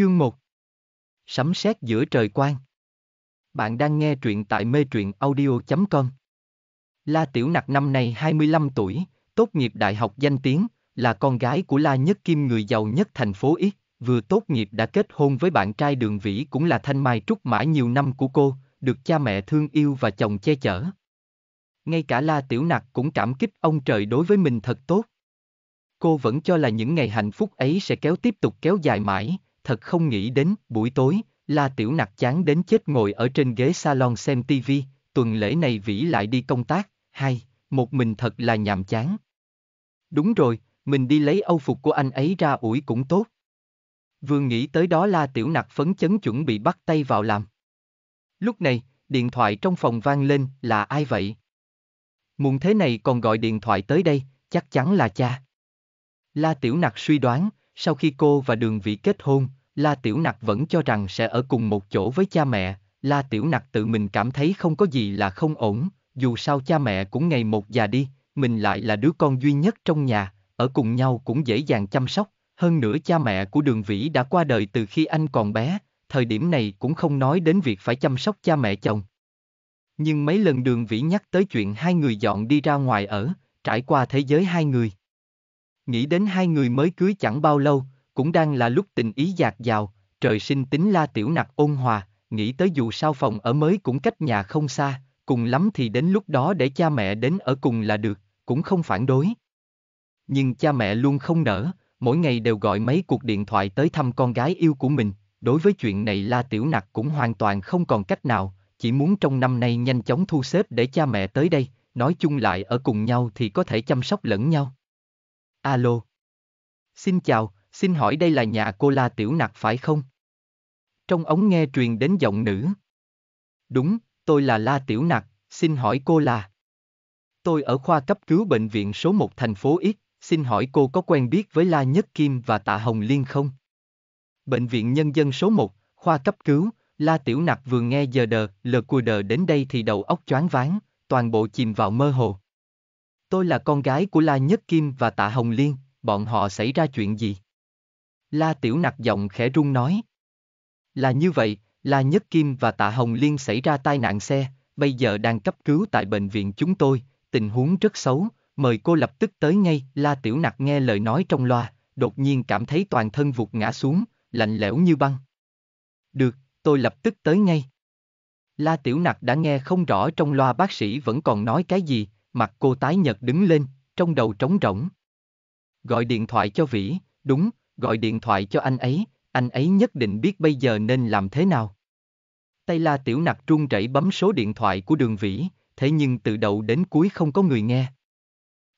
Chương 1 Sấm sét giữa trời quang Bạn đang nghe truyện tại mê truyện audio.com La Tiểu Nặc năm nay 25 tuổi, tốt nghiệp đại học danh tiếng, là con gái của La Nhất Kim người giàu nhất thành phố ít. vừa tốt nghiệp đã kết hôn với bạn trai Đường Vĩ cũng là thanh mai trúc mã nhiều năm của cô, được cha mẹ thương yêu và chồng che chở. Ngay cả La Tiểu Nặc cũng cảm kích ông trời đối với mình thật tốt. Cô vẫn cho là những ngày hạnh phúc ấy sẽ kéo tiếp tục kéo dài mãi, thật không nghĩ đến, buổi tối, La Tiểu Nặc chán đến chết ngồi ở trên ghế salon xem tivi, tuần lễ này Vĩ lại đi công tác, hai, một mình thật là nhàm chán. Đúng rồi, mình đi lấy âu phục của anh ấy ra ủi cũng tốt. Vừa nghĩ tới đó La Tiểu Nặc phấn chấn chuẩn bị bắt tay vào làm. Lúc này, điện thoại trong phòng vang lên, là ai vậy? Muộn thế này còn gọi điện thoại tới đây, chắc chắn là cha. La Tiểu Nặc suy đoán, sau khi cô và Đường Vĩ kết hôn, La Tiểu Nặc vẫn cho rằng sẽ ở cùng một chỗ với cha mẹ, La Tiểu Nặc tự mình cảm thấy không có gì là không ổn, dù sao cha mẹ cũng ngày một già đi, mình lại là đứa con duy nhất trong nhà, ở cùng nhau cũng dễ dàng chăm sóc, hơn nữa cha mẹ của Đường Vĩ đã qua đời từ khi anh còn bé, thời điểm này cũng không nói đến việc phải chăm sóc cha mẹ chồng. Nhưng mấy lần Đường Vĩ nhắc tới chuyện hai người dọn đi ra ngoài ở, trải qua thế giới hai người. Nghĩ đến hai người mới cưới chẳng bao lâu, cũng đang là lúc tình ý dạt dào, trời sinh tính la tiểu nặc ôn hòa, nghĩ tới dù sao phòng ở mới cũng cách nhà không xa, cùng lắm thì đến lúc đó để cha mẹ đến ở cùng là được, cũng không phản đối. Nhưng cha mẹ luôn không nở, mỗi ngày đều gọi mấy cuộc điện thoại tới thăm con gái yêu của mình, đối với chuyện này La Tiểu Nặc cũng hoàn toàn không còn cách nào, chỉ muốn trong năm nay nhanh chóng thu xếp để cha mẹ tới đây, nói chung lại ở cùng nhau thì có thể chăm sóc lẫn nhau. Alo. Xin chào, xin hỏi đây là nhà cô La Tiểu Nặc phải không? Trong ống nghe truyền đến giọng nữ. Đúng, tôi là La Tiểu Nặc, xin hỏi cô là? Tôi ở khoa cấp cứu bệnh viện số 1 thành phố X, xin hỏi cô có quen biết với La Nhất Kim và Tạ Hồng Liên không? Bệnh viện Nhân dân số 1, khoa cấp cứu, La Tiểu Nặc vừa nghe giờ đờ, lờ cua đờ đến đây thì đầu óc choáng váng, toàn bộ chìm vào mơ hồ. Tôi là con gái của La Nhất Kim và Tạ Hồng Liên, bọn họ xảy ra chuyện gì? La Tiểu Nặc giọng khẽ run nói. Là như vậy, La Nhất Kim và Tạ Hồng Liên xảy ra tai nạn xe, bây giờ đang cấp cứu tại bệnh viện chúng tôi, tình huống rất xấu, mời cô lập tức tới ngay. La Tiểu Nặc nghe lời nói trong loa, đột nhiên cảm thấy toàn thân vụt ngã xuống, lạnh lẽo như băng. Được, tôi lập tức tới ngay. La Tiểu Nặc đã nghe không rõ trong loa bác sĩ vẫn còn nói cái gì, mặt cô tái nhợt đứng lên, trong đầu trống rỗng. Gọi điện thoại cho Vĩ, đúng, gọi điện thoại cho anh ấy, anh ấy nhất định biết bây giờ nên làm thế nào. Tay la tiểu nặc run rẩy bấm số điện thoại của đường vĩ, thế nhưng từ đầu đến cuối không có người nghe.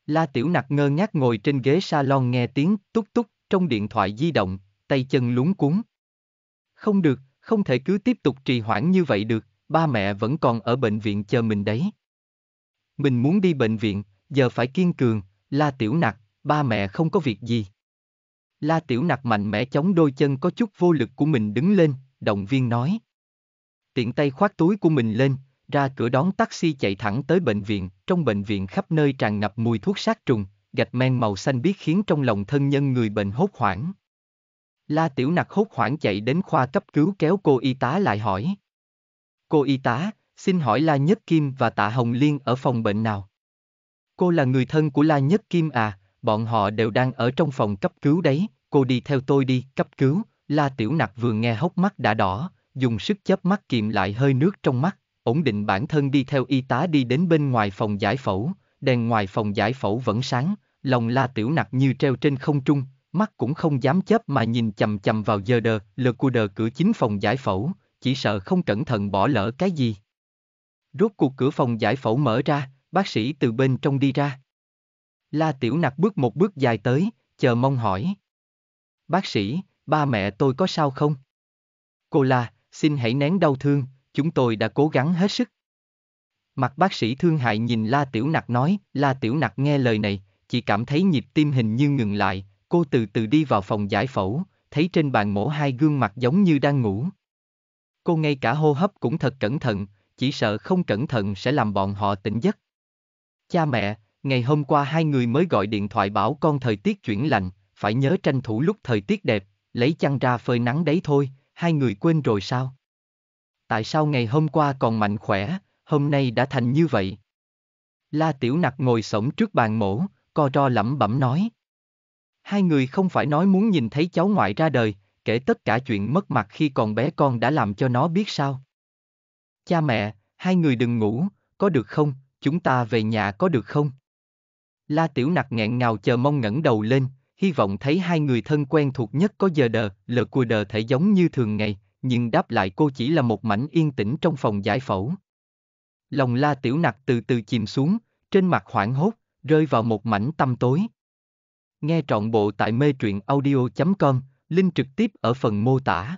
La tiểu nặc ngơ ngác ngồi trên ghế salon nghe tiếng túc túc trong điện thoại di động, tay chân lúng cuống. Không được, không thể cứ tiếp tục trì hoãn như vậy được, ba mẹ vẫn còn ở bệnh viện chờ mình đấy. Mình muốn đi bệnh viện, giờ phải kiên cường, la tiểu nặc, ba mẹ không có việc gì. La Tiểu Nặc mạnh mẽ chống đôi chân có chút vô lực của mình đứng lên, động viên nói. Tiện tay khoác túi của mình lên, ra cửa đón taxi chạy thẳng tới bệnh viện, trong bệnh viện khắp nơi tràn ngập mùi thuốc sát trùng, gạch men màu xanh biếc khiến trong lòng thân nhân người bệnh hốt hoảng. La Tiểu Nặc hốt hoảng chạy đến khoa cấp cứu kéo cô y tá lại hỏi. Cô y tá, xin hỏi La Nhất Kim và Tạ Hồng Liên ở phòng bệnh nào? Cô là người thân của La Nhất Kim à, bọn họ đều đang ở trong phòng cấp cứu đấy, cô đi theo tôi đi, cấp cứu, La Tiểu Nặc vừa nghe hốc mắt đã đỏ, dùng sức chớp mắt kiềm lại hơi nước trong mắt, ổn định bản thân đi theo y tá đi đến bên ngoài phòng giải phẫu, đèn ngoài phòng giải phẫu vẫn sáng, lòng La Tiểu Nặc như treo trên không trung, mắt cũng không dám chớp mà nhìn chầm chầm vào giờ đờ, lờ cu đờ cửa chính phòng giải phẫu, chỉ sợ không cẩn thận bỏ lỡ cái gì. Rốt cuộc cửa phòng giải phẫu mở ra, bác sĩ từ bên trong đi ra. La Tiểu Nặc bước một bước dài tới, chờ mong hỏi. Bác sĩ, ba mẹ tôi có sao không? Cô La, xin hãy nén đau thương, chúng tôi đã cố gắng hết sức. Mặt bác sĩ thương hại nhìn La Tiểu Nặc nói, La Tiểu Nặc nghe lời này, chỉ cảm thấy nhịp tim hình như ngừng lại, cô từ từ đi vào phòng giải phẫu, thấy trên bàn mổ hai gương mặt giống như đang ngủ. Cô ngay cả hô hấp cũng thật cẩn thận, chỉ sợ không cẩn thận sẽ làm bọn họ tỉnh giấc. Cha mẹ, ngày hôm qua hai người mới gọi điện thoại bảo con thời tiết chuyển lạnh, phải nhớ tranh thủ lúc thời tiết đẹp, lấy chăn ra phơi nắng đấy thôi, hai người quên rồi sao? Tại sao ngày hôm qua còn mạnh khỏe, hôm nay đã thành như vậy? La Tiểu Nặc ngồi sổng trước bàn mổ, co ro lẩm bẩm nói. Hai người không phải nói muốn nhìn thấy cháu ngoại ra đời, kể tất cả chuyện mất mặt khi còn bé con đã làm cho nó biết sao. Cha mẹ, hai người đừng ngủ, có được không, chúng ta về nhà có được không? La Tiểu Nặc nghẹn ngào chờ mong ngẩng đầu lên, hy vọng thấy hai người thân quen thuộc nhất có giờ đờ, lờ cua đờ thể giống như thường ngày, nhưng đáp lại cô chỉ là một mảnh yên tĩnh trong phòng giải phẫu. Lòng La Tiểu Nặc từ từ chìm xuống, trên mặt hoảng hốt, rơi vào một mảnh tăm tối. Nghe trọn bộ tại mê truyện audio.com, link trực tiếp ở phần mô tả.